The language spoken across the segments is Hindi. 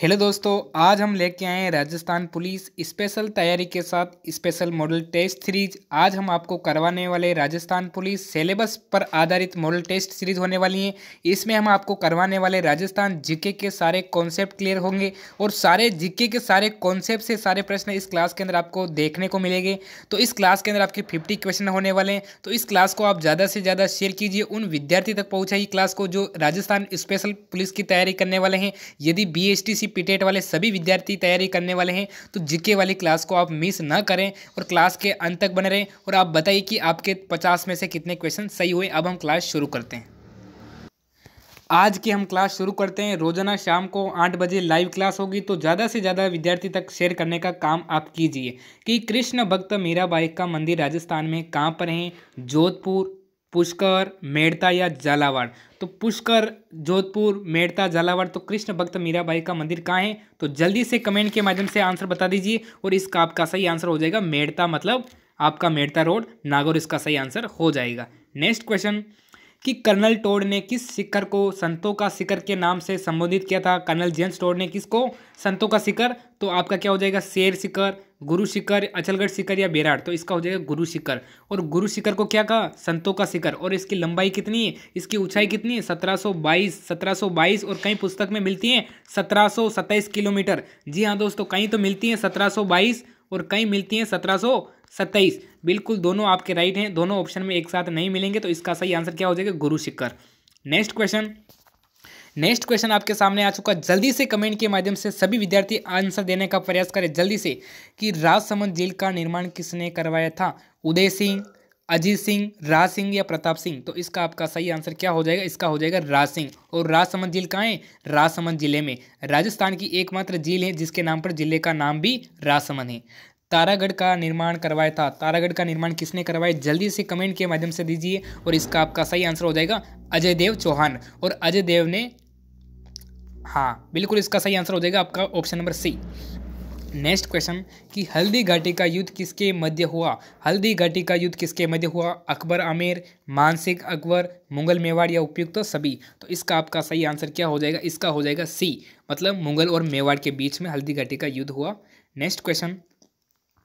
हेलो दोस्तों आज हम लेके आए हैं राजस्थान पुलिस स्पेशल तैयारी के साथ स्पेशल मॉडल टेस्ट सीरीज आज हम आपको करवाने वाले राजस्थान पुलिस सिलेबस पर आधारित मॉडल टेस्ट सीरीज होने वाली है इसमें हम आपको करवाने वाले राजस्थान जीके के सारे कॉन्सेप्ट क्लियर होंगे और सारे जीके के सारे कॉन्सेप्ट से सारे प्रश्न इस क्लास के अंदर आपको देखने को मिलेंगे तो इस क्लास के अंदर आपके फिफ्टी क्वेश्चन होने वाले हैं तो इस क्लास को आप ज़्यादा से ज़्यादा शेयर कीजिए उन विद्यार्थी तक पहुँचाइए क्लास को जो राजस्थान स्पेशल पुलिस की तैयारी करने वाले हैं यदि बी यूपीएससी पीटेट वाले सभी विद्यार्थी तैयारी करने वाले हैं तो जीके वाली क्लास को आप मिस ना करें और क्लास के अंत तक बने रहें और आप बताइए कि आपके पचास में से कितने क्वेश्चन सही हुए अब हम क्लास शुरू करते हैं आज की हम क्लास शुरू करते हैं रोजाना शाम को आठ बजे लाइव क्लास होगी तो ज़्यादा से ज़्यादा विद्यार्थी तक शेयर करने का काम आप कीजिए कि कृष्ण भक्त मीराबाई का मंदिर राजस्थान में कहाँ पर है जोधपुर पुष्कर मेड़ता या झालावाड़ तो पुष्कर जोधपुर मेड़ता झालावाड़ तो कृष्ण भक्त मीराबाई का मंदिर कहाँ है तो जल्दी से कमेंट के माध्यम से आंसर बता दीजिए और इसका आपका सही आंसर हो जाएगा मेड़ता मतलब आपका मेड़ता रोड नागौर इसका सही आंसर हो जाएगा नेक्स्ट क्वेश्चन कि कर्नल टोड ने किस शिखर को संतों का शिखर के नाम से संबोधित किया था कर्नल जेम्स टोड ने किसको संतों का शिखर तो आपका क्या हो जाएगा शेर शिखर गुरु शिखर अचलगढ़ शिखर या बेराड़ तो इसका हो जाएगा गुरु शिखर और गुरु शिखर को क्या कहा संतों का शिखर और इसकी लंबाई कितनी है इसकी ऊंचाई कितनी है सौ बाईस और कई पुस्तक में मिलती हैं 1727 किलोमीटर जी हाँ दोस्तों कहीं तो मिलती हैं बाईस और कई मिलती हैं 1727 बिल्कुल दोनों आपके राइट हैं दोनों ऑप्शन में एक साथ नहीं मिलेंगे तो इसका सही आंसर क्या हो जाएगा Guru Shikhar next question next question आपके सामने आ चुका जल्दी से कमेंट के माध्यम से सभी विद्यार्थी आंसर देने का प्रयास करें जल्दी से कि राजसमंद जेल का निर्माण किसने करवाया था उदय सिंह अजीत सिंह राज सिंह या प्रताप सिंह तो इसका आपका सही आंसर क्या हो जाएगा इसका हो जाएगा राज सिंह और राजसमंद झील कहाँ है राजसमंद जिले में राजस्थान की एकमात्र झील है जिसके नाम पर जिले का नाम भी राजसमंद है तारागढ़ का निर्माण करवाया था तारागढ़ का निर्माण किसने करवाया जल्दी से कमेंट के माध्यम से दीजिए और इसका आपका सही आंसर हो जाएगा अजय देव चौहान और अजय देव ने हाँ बिल्कुल इसका सही आंसर हो जाएगा आपका option number C next question कि हल्दी घाटी का युद्ध किसके मध्य हुआ हल्दी घाटी का युद्ध किसके मध्य हुआ अकबर आमिर मानसिक अकबर मुगल मेवाड़ या उपयुक्त तो सभी तो इसका आपका सही आंसर क्या हो जाएगा इसका हो जाएगा सी मतलब मुगल और मेवाड़ के बीच में हल्दी घाटी का युद्ध हुआ नेक्स्ट क्वेश्चन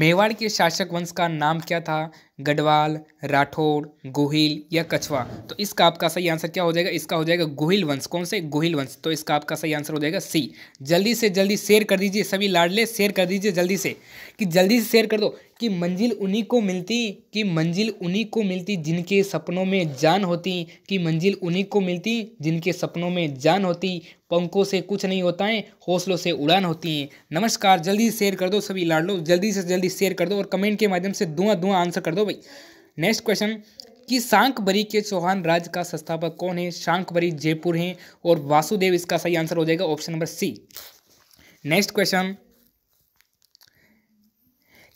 मेवाड़ के शासक वंश का नाम क्या था गढ़वाल राठौड़ गोहिल या कछवा तो इसका आपका सही आंसर क्या हो जाएगा इसका हो जाएगा गोहिल वंश कौन से गोहिल वंश तो इसका आपका सही आंसर हो जाएगा सी जल्दी से जल्दी शेयर कर दीजिए सभी लाडले शेयर कर दीजिए जल्दी से कि जल्दी से शेयर कर दो कि मंजिल उन्हीं को मिलती कि मंजिल उन्हीं को मिलती जिनके सपनों में जान होती कि मंजिल उन्हीं को मिलती जिनके सपनों में जान होती पंखों से कुछ नहीं होता है हौसलों से उड़ान होती है नमस्कार जल्दी शेयर कर दो सभी लाडलो जल्दी से जल्दी जल्दी शेयर कर दो और कमेंट के माध्यम से धुआं धुआं आंसर कर दो भाई नेक्स्ट क्वेश्चन कि शांकबरी के चौहान राज का संस्थापक कौन है शांकबरी जयपुर हैं और वासुदेव इसका सही आंसर हो जाएगा option number C next question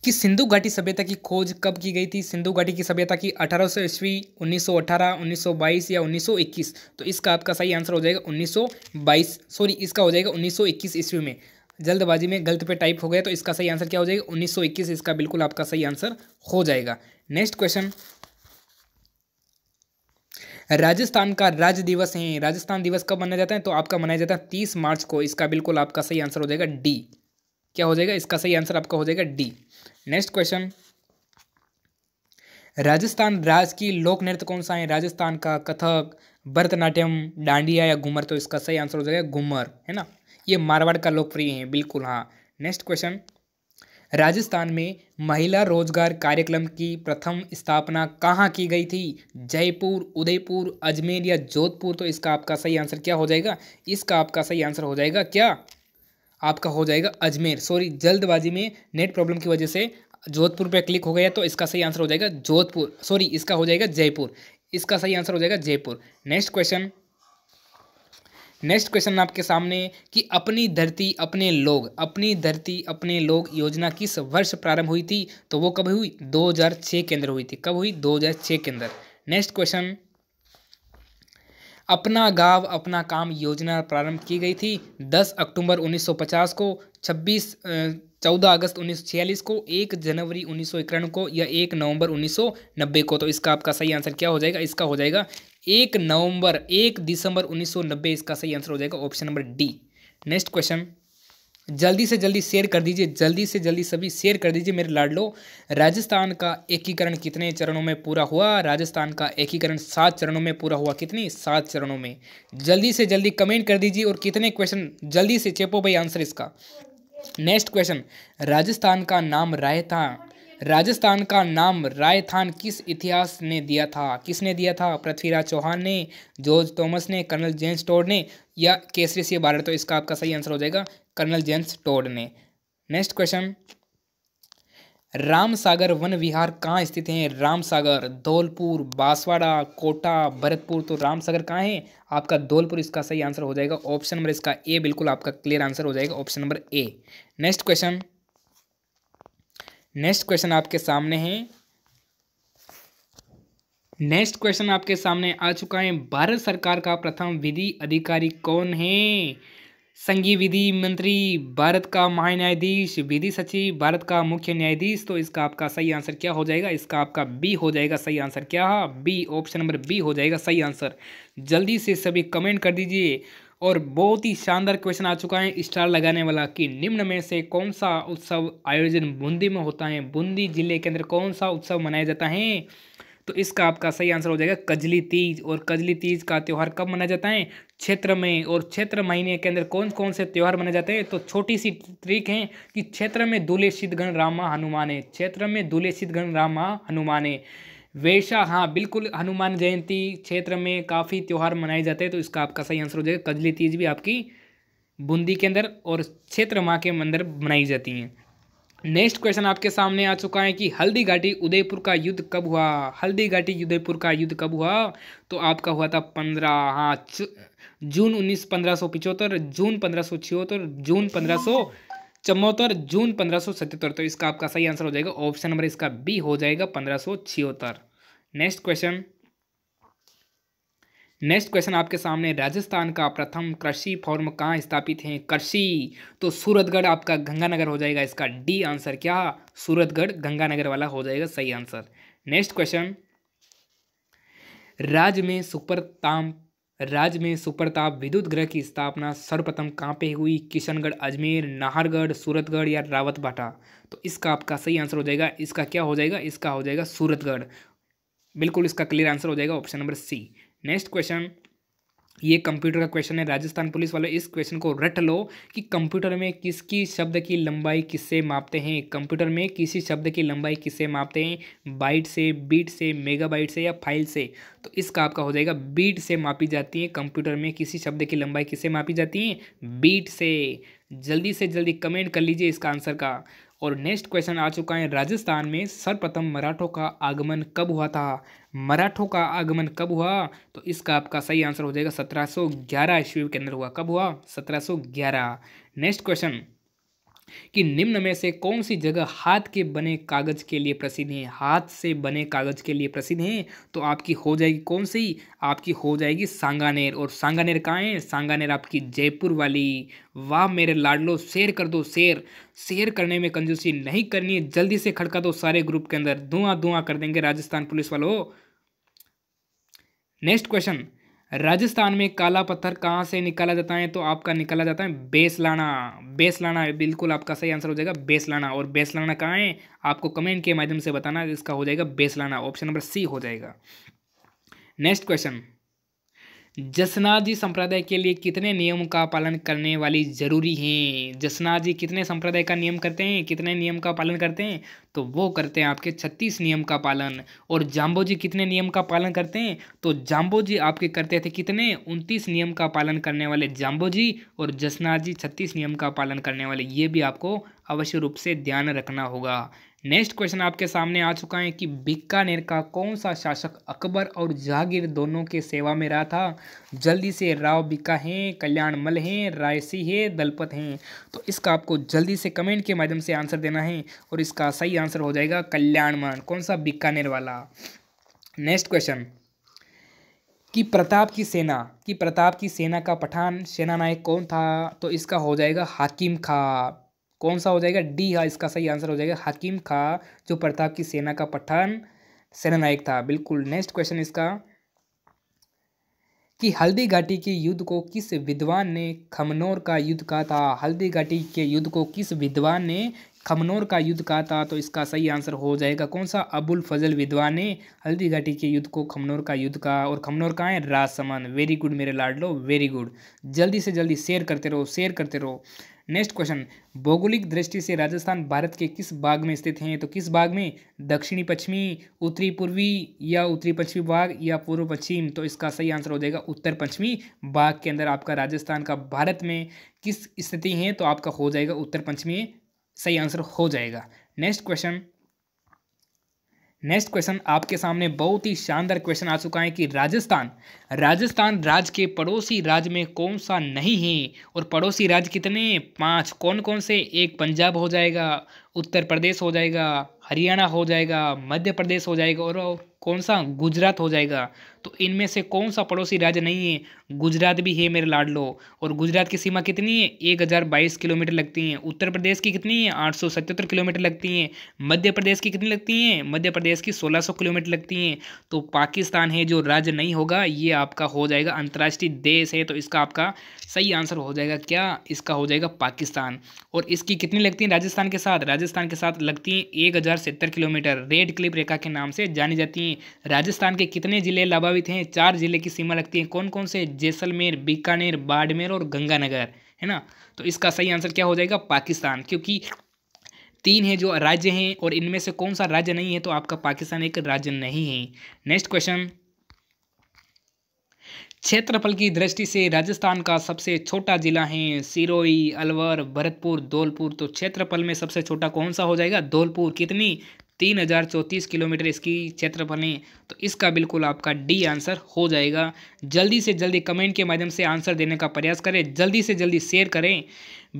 कि सिंधु घाटी सभ्यता की खोज कब की गई थी सिंधु घाटी की सभ्यता की 1800 सौ ईस्वी उन्नीस 1922 या 1921 तो इसका आपका सही आंसर हो जाएगा 1922 सॉरी इसका हो जाएगा 1921 सौ ईस्वी में जल्दबाजी में गलत पे टाइप हो गया तो इसका सही आंसर क्या हो जाएगा 1921 इसका बिल्कुल आपका सही आंसर हो जाएगा नेक्स्ट क्वेश्चन राजस्थान का राज्य दिवस है राजस्थान दिवस कब मनाया जाता है तो आपका मनाया जाता है तीस मार्च को इसका बिल्कुल आपका सही आंसर हो जाएगा डी क्या हो जाएगा इसका सही आंसर आपका हो जाएगा डी नेक्स्ट क्वेश्चन राजस्थान राज की लोक नृत्य कौन सा है राजस्थान का कथक भरतनाट्यम डांडिया या घूमर तो इसका सही आंसर हो जाएगा घूमर है ना ये मारवाड़ का लोकप्रिय है बिल्कुल हाँ नेक्स्ट क्वेश्चन राजस्थान में महिला रोजगार कार्यक्रम की प्रथम स्थापना कहाँ की गई थी जयपुर उदयपुर अजमेर या जोधपुर तो इसका आपका सही आंसर क्या हो जाएगा इसका आपका सही आंसर हो जाएगा क्या आपका हो जाएगा अजमेर सॉरी जल्दबाजी में नेट प्रॉब्लम की वजह से जोधपुर पे क्लिक हो गया तो इसका सही आंसर हो जाएगा जोधपुर सॉरी इसका हो जाएगा जयपुर इसका सही आंसर हो जाएगा Jaipur next question next question आपके सामने कि अपनी धरती अपने लोग अपनी धरती अपने लोग योजना किस वर्ष प्रारंभ हुई थी तो वो कब हुई 2006 के अंदर हुई थी कब हुई 2006 के अंदर नेक्स्ट क्वेश्चन अपना गांव अपना काम योजना प्रारंभ की गई थी 10 अक्टूबर 1950 को 26 चौदह अगस्त 1946 को 1 जनवरी उन्नीस को या 1 नवंबर 1990 को तो इसका आपका सही आंसर क्या हो जाएगा इसका हो जाएगा एक नवंबर एक दिसंबर 1990 इसका सही आंसर हो जाएगा option number D next question जल्दी से जल्दी शेयर कर दीजिए जल्दी से जल्दी सभी शेयर कर दीजिए मेरे लाडलो राजस्थान का एकीकरण कितने चरणों में पूरा हुआ राजस्थान का एकीकरण सात चरणों में पूरा हुआ कितनी सात चरणों में जल्दी से जल्दी कमेंट कर दीजिए और कितने क्वेश्चन जल्दी से चेपो भाई आंसर इसका नेक्स्ट क्वेश्चन राजस्थान का नाम रायता राजस्थान का नाम रायथान किस इतिहास ने दिया था किसने दिया था पृथ्वीराज चौहान ने जॉर्ज थॉमस ने कर्नल जेम्स टोड ने या केसरी सी बारे तो इसका आपका सही आंसर हो जाएगा कर्नल जेम्स टोड ने नेक्स्ट क्वेश्चन राम सागर वन विहार कहाँ स्थित हैं राम सागर धौलपुर बांसवाड़ा कोटा भरतपुर तो राम सागर कहाँ है आपका धौलपुर इसका सही आंसर हो जाएगा ऑप्शन नंबर इसका ए बिल्कुल आपका क्लियर आंसर हो जाएगा option number A next question next question आपके सामने है नेक्स्ट क्वेश्चन आपके सामने आ चुका है भारत सरकार का प्रथम विधि अधिकारी कौन है संघीय विधि मंत्री भारत का महान्यायाधीश विधि सचिव भारत का मुख्य न्यायाधीश तो इसका आपका सही आंसर क्या हो जाएगा इसका आपका बी हो जाएगा सही आंसर क्या बी ऑप्शन नंबर बी हो जाएगा सही आंसर जल्दी से सभी कमेंट कर दीजिए और बहुत ही शानदार क्वेश्चन आ चुका है स्टार लगाने वाला कि निम्न में से कौन सा उत्सव आयोजन बूंदी में होता है बूंदी जिले के अंदर कौन सा उत्सव मनाया जाता है तो इसका आपका सही आंसर हो जाएगा कजली तीज और कजली तीज का त्यौहार कब मनाया जाता है क्षेत्र में और क्षेत्र महीने के अंदर कौन कौन से त्यौहार मनाए जाते हैं तो छोटी सी ट्रिक है कि क्षेत्र में दूल्हे सिद्धगण रामा हनुमान है क्षेत्र में दूल्हे सिद्धगण रामा हनुमान है वेशा हाँ बिल्कुल हनुमान जयंती क्षेत्र में काफ़ी त्यौहार मनाए जाते हैं तो इसका आपका सही आंसर हो जाएगा कजली तीज भी आपकी बूंदी के अंदर और क्षेत्र माँ के अंदर मनाई जाती हैं नेक्स्ट क्वेश्चन आपके सामने आ चुका है कि हल्दी घाटी उदयपुर का युद्ध कब हुआ हल्दी घाटी उदयपुर का युद्ध कब हुआ तो आपका हुआ था पंद्रह हाँ जून उन्नीस पंद्रह सौ पिचहत्तर जून पंद्रह सौ छिहत्तर जून पंद्रह सौ चमोतर जून पंद्रह सौ सतहत्तर तो इसका आपका सही आंसर हो जाएगा ऑप्शन नंबर इसका बी हो जाएगा पंद्रह सौ छिहत्तर नेक्स्ट क्वेश्चन नेक्स्ट क्वेश्चन आपके सामने राजस्थान का प्रथम कृषि फॉर्म कहाँ स्थापित है कृषि तो सूरतगढ़ आपका गंगानगर हो जाएगा इसका डी आंसर क्या सूरतगढ़ गंगानगर वाला हो जाएगा सही आंसर नेक्स्ट क्वेश्चन राज्य में सुपर ताम राज्य में सुप्रताप विद्युत गृह की स्थापना सर्वप्रथम कहाँ पे हुई किशनगढ़ अजमेर नाहरगढ़ सूरतगढ़ या रावतभाटा तो इसका आपका सही आंसर हो जाएगा इसका क्या हो जाएगा इसका हो जाएगा सूरतगढ़ बिल्कुल इसका क्लियर आंसर हो जाएगा option number C next question ये कंप्यूटर का क्वेश्चन है राजस्थान पुलिस वाले इस क्वेश्चन को रट लो कि कंप्यूटर में किसकी शब्द की लंबाई किससे मापते हैं कंप्यूटर में किसी शब्द की लंबाई किससे मापते हैं बाइट से बीट से मेगाबाइट से या फाइल से तो इसका आपका हो जाएगा बीट से मापी जाती है कंप्यूटर में किसी शब्द की लंबाई किससे मापी जाती है बीट से जल्दी से जल्दी कमेंट कर लीजिए इसका आंसर का और नेक्स्ट क्वेश्चन आ चुका है राजस्थान में सर्वप्रथम मराठों का आगमन कब हुआ था मराठों का आगमन कब हुआ तो इसका आपका सही आंसर हो जाएगा सत्रह ग्यारह ईस्वी के अंदर हुआ कब हुआ सत्रह ग्यारह नेक्स्ट क्वेश्चन कि निम्न में से कौन सी जगह हाथ के बने कागज के लिए प्रसिद्ध है हाथ से बने कागज के लिए प्रसिद्ध है तो आपकी हो जाएगी कौन सी आपकी हो जाएगी सांगानेर और सांगानेर कहाँ है सांगानेर आपकी जयपुर वाली वाह मेरे लाडलो शेयर कर दो शेयर शेयर करने में कंजूसी नहीं करनी है जल्दी से खड़का दो सारे ग्रुप के अंदर धुआं धुआं कर देंगे राजस्थान पुलिस वालों नेक्स्ट क्वेश्चन राजस्थान में काला पत्थर कहाँ से निकाला जाता है तो आपका निकाला जाता है बेसलाना बेसलाना बिल्कुल आपका सही आंसर हो जाएगा बेसलाना और बेसलाना कहाँ है आपको कमेंट के माध्यम से बताना इसका हो जाएगा बेसलाना ऑप्शन नंबर सी हो जाएगा नेक्स्ट क्वेश्चन जसनाजी संप्रदाय के लिए कितने नियम का पालन करने वाली जरूरी है जसनाजी कितने संप्रदाय का नियम करते हैं कितने नियम का पालन करते हैं तो वो करते हैं आपके छत्तीस नियम का पालन और जाम्बो जी कितने नियम का पालन करते हैं तो जाम्बो जी आपके करते थे कितने उनतीस नियम का पालन करने वाले जाम्बो जी और जसनाजी छत्तीस नियम का पालन करने वाले ये भी आपको अवश्य रूप से ध्यान रखना होगा नेक्स्ट क्वेश्चन आपके सामने आ चुका है कि बीकानेर का कौन सा शासक अकबर और जागीर दोनों के सेवा में रहा था जल्दी से राव बिक्का हैं कल्याण मल हैं रायसी है दलपत हैं तो इसका आपको जल्दी से कमेंट के माध्यम से आंसर देना है और इसका सही आंसर हो जाएगा कल्याण मान कौन सा बीकानेर वाला नेक्स्ट क्वेश्चन कि प्रताप की सेना कि प्रताप की सेना का पठान सेना नायक कौन था तो इसका हो जाएगा हाकिम खा कौन सा हो जाएगा डी हा इसका सही आंसर हो जाएगा हकीम खा जो प्रताप की सेना का पठान सेनानायक था बिल्कुल नेक्स्ट क्वेश्चन इसका कि हल्दी घाटी के युद्ध को किस विद्वान ने खमनौर का युद्ध कहा था हल्दी घाटी के युद्ध को किस विद्वान ने खमनौर का युद्ध कहा था तो इसका सही आंसर हो जाएगा कौन सा अबुल फजल विद्वान ने हल्दी घाटी के युद्ध को खमनौर का युद्ध कहा और खमनौर कहाँ है राजसमंद वेरी गुड मेरे लाडलो वेरी गुड जल्दी से जल्दी शेयर करते रहो शेयर करते रहो नेक्स्ट क्वेश्चन भौगोलिक दृष्टि से राजस्थान भारत के किस भाग में स्थित हैं तो किस भाग में दक्षिणी पश्चिमी उत्तरी पूर्वी या उत्तरी पश्चिमी भाग या पूर्व पश्चिम तो इसका सही आंसर हो जाएगा उत्तर पश्चिमी भाग के अंदर आपका राजस्थान का भारत में किस स्थिति है तो आपका हो जाएगा उत्तर पश्चिमी सही आंसर हो जाएगा नेक्स्ट क्वेश्चन नेक्स्ट क्वेश्चन आपके सामने बहुत ही शानदार क्वेश्चन आ चुका है कि राजस्थान राजस्थान राज्य के पड़ोसी राज्य में कौन सा नहीं है और पड़ोसी राज्य कितने पांच कौन कौन से एक पंजाब हो जाएगा उत्तर प्रदेश हो जाएगा हरियाणा हो जाएगा मध्य प्रदेश हो जाएगा और कौन सा गुजरात हो जाएगा तो इनमें से कौन सा पड़ोसी राज्य नहीं है गुजरात भी है मेरे लाडलो और गुजरात की सीमा कितनी है एक हज़ार बाईस किलोमीटर लगती हैं उत्तर प्रदेश की कितनी है आठ सौ सतहत्तर किलोमीटर लगती हैं मध्य प्रदेश की कितनी लगती हैं मध्य प्रदेश की सोलह सौ किलोमीटर लगती हैं तो पाकिस्तान है जो राज्य नहीं होगा ये आपका हो जाएगा अंतर्राष्ट्रीय देश है तो इसका आपका सही आंसर हो जाएगा क्या इसका हो जाएगा पाकिस्तान और इसकी कितनी लगती हैं राजस्थान के साथ राजस्थान के साथ लगती हैं एक हज़ार सत्तर किलोमीटर रेड क्लिप रेखा के नाम से जानी जाती हैं में राजस्थान के कितने जिले लाभावित हैं चार जिले की सीमा लगती है कौन कौन से जैसलमेर बीकानेर बाड़मेर और गंगानगर है ना तो इसका सही आंसर क्या हो जाएगा पाकिस्तान क्योंकि तीन है जो राज्य हैं और इनमें से कौन सा राज्य नहीं है तो आपका पाकिस्तान एक राज्य नहीं है नेक्स्ट क्वेश्चन क्षेत्रफल की दृष्टि से राजस्थान का सबसे छोटा जिला है सिरोई अलवर भरतपुर धौलपुर तो क्षेत्रफल में सबसे छोटा कौन सा हो जाएगा धौलपुर कितनी तीन हज़ार चौंतीस किलोमीटर इसकी क्षेत्रफल है तो इसका बिल्कुल आपका डी आंसर हो जाएगा जल्दी से जल्दी कमेंट के माध्यम से आंसर देने का प्रयास करें जल्दी से जल्दी शेयर करें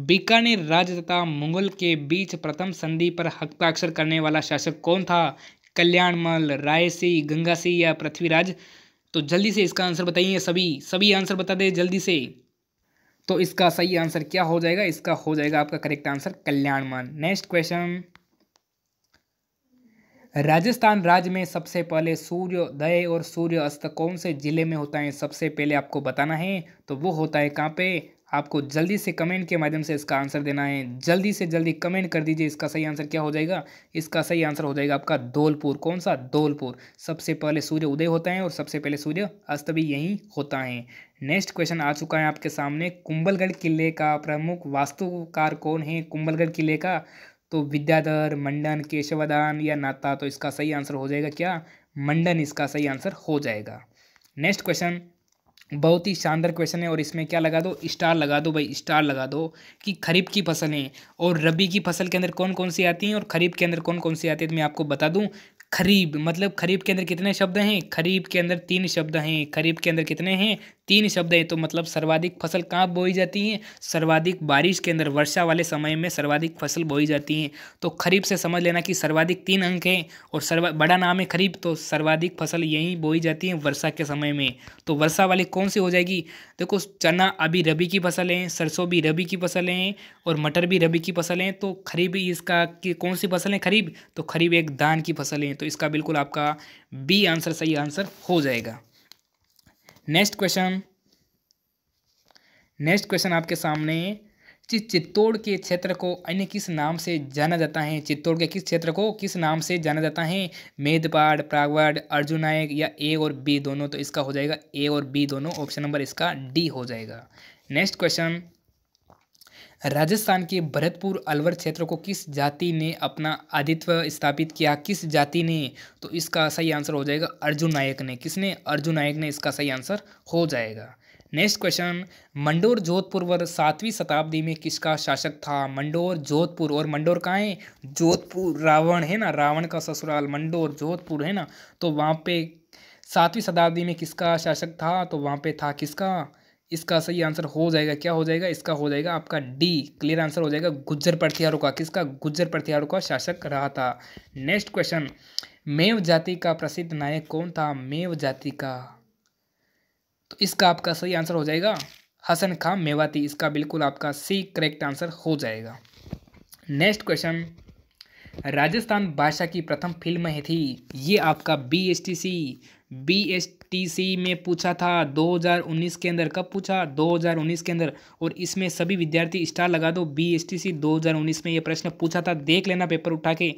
बीकानेर राज्य तथा मुगल के बीच प्रथम संधि पर हस्ताक्षर करने वाला शासक कौन था कल्याणमल रायसी गंगासी या पृथ्वीराज तो जल्दी से इसका आंसर बताइए सभी सभी आंसर बता दें जल्दी से तो इसका सही आंसर क्या हो जाएगा इसका हो जाएगा आपका correct answer Kalyanmal next question Rajasthan राज्य में सबसे पहले सूर्योदय और सूर्य अस्त कौन से ज़िले में होता है सबसे पहले आपको बताना है तो वो होता है कहाँ पे आपको जल्दी से कमेंट के माध्यम से इसका आंसर देना है जल्दी से जल्दी कमेंट कर दीजिए इसका सही आंसर क्या हो जाएगा इसका सही आंसर हो जाएगा आपका धौलपुर कौन सा धौलपुर सबसे पहले सूर्य उदय होता है और सबसे पहले सूर्य अस्त भी यहीं होता है नेक्स्ट क्वेश्चन आ चुका है आपके सामने कुंबलगढ़ किले का प्रमुख वास्तुकार कौन है कुंबलगढ़ किले का तो विद्याधर मंडन केशवदान या नाता तो इसका सही आंसर हो जाएगा क्या मंडन इसका सही आंसर हो जाएगा नेक्स्ट क्वेश्चन बहुत ही शानदार क्वेश्चन है और इसमें क्या लगा दो स्टार लगा दो भाई स्टार लगा दो कि खरीफ की फसल है और रबी की फसल के अंदर कौन कौन सी आती हैं और खरीफ के अंदर कौन कौन सी आती है तो मैं आपको बता दूं खरीब मतलब खरीफ के अंदर कितने शब्द हैं खरीफ के अंदर तीन शब्द हैं खरीफ के अंदर कितने हैं तीन शब्द हैं तो मतलब सर्वाधिक फसल कहाँ बोई जाती हैं सर्वाधिक बारिश के अंदर वर्षा वाले समय में सर्वाधिक फसल बोई जाती हैं तो खरीफ से समझ लेना कि सर्वाधिक तीन अंक हैं और सर्वा बड़ा नाम है खरीफ तो सर्वाधिक फसल यहीं बोई जाती है वर्षा के समय में तो वर्षा वाली कौन सी हो जाएगी देखो चना अभी रबी की फसल है सरसों भी रबी की फसल है और मटर भी रबी की फसल है तो खरीफ इसका कि कौन सी फसल है खरीब तो खरीब एक धान की फसल है तो इसका बिल्कुल आपका बी आंसर सही आंसर हो जाएगा नेक्स्ट क्वेश्चन नेक्स्ट क्वेश्चन आपके सामने चित्तौड़ के क्षेत्र को अन्य किस नाम से जाना जाता है चित्तौड़ के किस क्षेत्र को किस नाम से जाना जाता है मेदपाड़ प्रागवाड़ नायक या ए और बी दोनों तो इसका हो जाएगा ए और बी दोनों ऑप्शन नंबर इसका डी हो जाएगा नेक्स्ट क्वेश्चन राजस्थान के भरतपुर अलवर क्षेत्र को किस जाति ने अपना आदित्व स्थापित किया किस जाति ने तो इसका सही आंसर हो जाएगा अर्जुन नायक ने किसने अर्जुन नायक ने इसका सही आंसर हो जाएगा नेक्स्ट क्वेश्चन मंडोर जोधपुर वर सातवीं शताब्दी में किसका शासक था मंडोर जोधपुर और मंडोर कहाँ है जोधपुर रावण है ना रावण का ससुराल मंडोर जोधपुर है ना तो वहाँ पे सातवीं शताब्दी में किसका शासक था तो वहाँ पे था किसका इसका सही आंसर हो जाएगा क्या हो जाएगा इसका हो जाएगा आपका डी क्लियर आंसर हो जाएगा गुज्जर प्रथियारों का किसका गुज्जर प्रथियारों का शासक रहा था नेक्स्ट क्वेश्चन मेव जाति का प्रसिद्ध नायक कौन था मेव जाति का तो इसका आपका सही आंसर हो जाएगा हसन खां मेवाती इसका बिल्कुल आपका सी करेक्ट आंसर हो जाएगा नेक्स्ट क्वेश्चन राजस्थान भाषा की प्रथम फिल्म थी ये आपका B S T C BSTC में पूछा था 2019 के अंदर कब पूछा 2019 के अंदर और इसमें सभी विद्यार्थी स्टार लगा दो बीएसटीसी 2019 में यह प्रश्न पूछा था देख लेना पेपर उठा के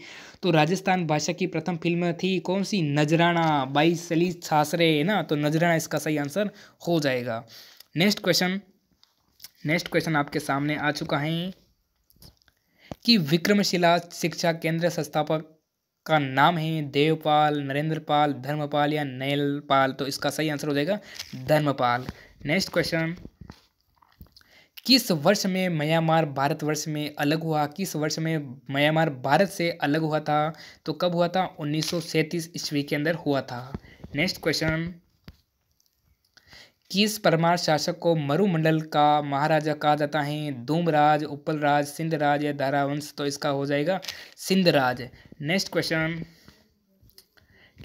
तो राजस्थान भाषा की प्रथम फिल्म थी कौन सी नजराना बाई सली छासरे है ना तो नजराना इसका सही आंसर हो जाएगा नेक्स्ट क्वेश्चन नेक्स्ट क्वेश्चन आपके सामने आ चुका है कि विक्रमशिला शिक्षा केंद्र संस्थापक का नाम है देवपाल नरेंद्रपाल धर्मपाल या नैलपाल तो इसका सही आंसर हो जाएगा धर्मपाल नेक्स्ट क्वेश्चन किस वर्ष में म्यांमार भारत वर्ष में अलग हुआ किस वर्ष में म्यांमार भारत से अलग हुआ था तो कब हुआ था उन्नीस ईस्वी के अंदर हुआ था नेक्स्ट क्वेश्चन किस परमार शासक को मरुमंडल का महाराजा कहा जाता है धूमराज उपलराज सिंधराज या धारावंश तो इसका हो जाएगा सिंधराज नेक्स्ट क्वेश्चन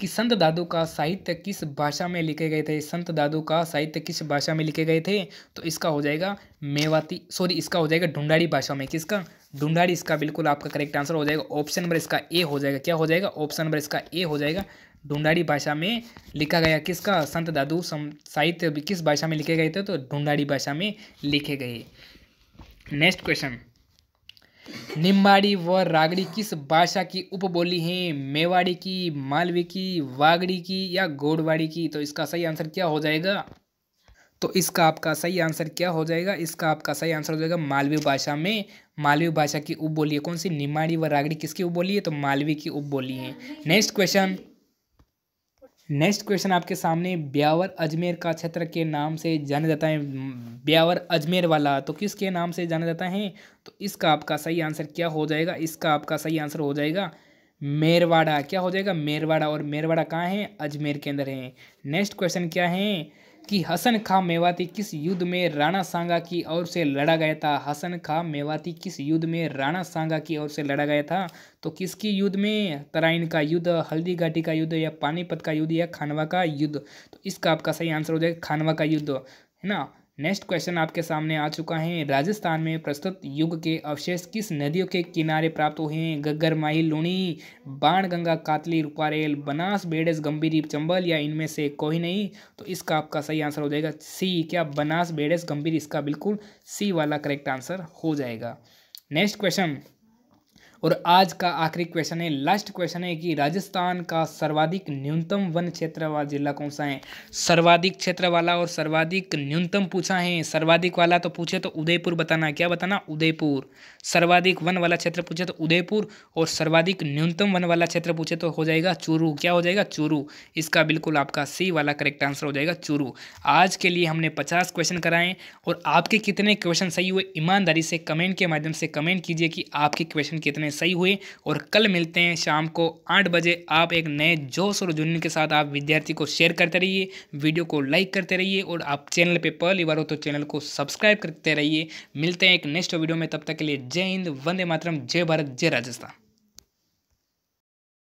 कि संत दादू का साहित्य किस भाषा में लिखे गए थे संत दादू का साहित्य किस भाषा में लिखे गए थे तो इसका हो जाएगा मेवाती सॉरी इसका हो जाएगा ढूंढाड़ी भाषा में किसका ढूंढाड़ी इसका बिल्कुल आपका करेक्ट आंसर हो जाएगा ऑप्शन नंबर इसका ए हो जाएगा क्या हो जाएगा ऑप्शन नंबर इसका ए हो जाएगा ढूंढाड़ी भाषा में लिखा गया किसका संत दादू साहित्य किस भाषा में लिखे गए थे तो ढूंढाड़ी भाषा में लिखे गए नेक्स्ट क्वेश्चन निम्बाड़ी व रागड़ी किस भाषा की उपबोली है मेवाड़ी की मालवी की वागड़ी की या गोडवाड़ी की तो इसका सही आंसर क्या हो जाएगा तो इसका आपका सही आंसर क्या हो जाएगा इसका आपका सही आंसर हो जाएगा मालवी भाषा में मालवी भाषा की उपबोली है कौन सी निमाड़ी व रागड़ी किसकी उपबोली है तो मालवी की उपबोली है नेक्स्ट क्वेश्चन नेक्स्ट क्वेश्चन आपके सामने ब्यावर अजमेर का क्षेत्र के नाम से जाना जाता है ब्यावर अजमेर वाला तो किसके नाम से जाना जाता है तो इसका आपका सही आंसर क्या हो जाएगा इसका आपका सही आंसर हो जाएगा मेरवाड़ा क्या हो जाएगा मेरवाड़ा और मेरवाड़ा कहाँ है अजमेर के अंदर है नेक्स्ट क्वेश्चन क्या है कि हसन खां मेवाती किस युद्ध में राणा सांगा की ओर से लड़ा गया था हसन खां मेवाती किस युद्ध में राणा सांगा की ओर से लड़ा गया था तो किसकी युद्ध में तराइन का युद्ध हल्दी घाटी का युद्ध या पानीपत का युद्ध या खानवा का युद्ध तो इसका आपका सही आंसर हो जाएगा खानवा का युद्ध है ना नेक्स्ट क्वेश्चन आपके सामने आ चुका है राजस्थान में प्रस्तुत युग के अवशेष किस नदियों के किनारे प्राप्त हुए हैं गग्गर माही लुणी बाण गंगा कातली रुपारेल बनास बेड़स गंभीर चंबल या इनमें से कोई नहीं तो इसका आपका सही आंसर हो जाएगा सी क्या बनास बेड़स गंभीर इसका बिल्कुल सी वाला करेक्ट आंसर हो जाएगा नेक्स्ट क्वेश्चन और आज का आखिरी क्वेश्चन है लास्ट क्वेश्चन है कि राजस्थान का सर्वाधिक न्यूनतम वन क्षेत्र वाला जिला कौन सा है सर्वाधिक क्षेत्र वाला और सर्वाधिक न्यूनतम पूछा है सर्वाधिक वाला तो पूछे तो उदयपुर बताना क्या बताना उदयपुर सर्वाधिक वन वाला क्षेत्र पूछे तो उदयपुर और सर्वाधिक न्यूनतम वन वाला क्षेत्र पूछे तो हो जाएगा चूरू क्या हो जाएगा चूरू इसका बिल्कुल आपका सी वाला करेक्ट आंसर हो जाएगा चूरू आज के लिए हमने पचास क्वेश्चन कराएं और आपके कितने क्वेश्चन सही हुए ईमानदारी से कमेंट के माध्यम से कमेंट कीजिए कि आपके क्वेश्चन कितने सही हुए और कल मिलते हैं शाम को आठ बजे आप एक नए जोश और जुनून के साथ आप विद्यार्थी को शेयर करते रहिए वीडियो को लाइक करते रहिए और आप चैनल पर पहली बार हो तो चैनल को सब्सक्राइब करते रहिए मिलते हैं एक नेक्स्ट वीडियो में तब तक के लिए जय हिंद वंदे मातरम जय भारत जय राजस्थान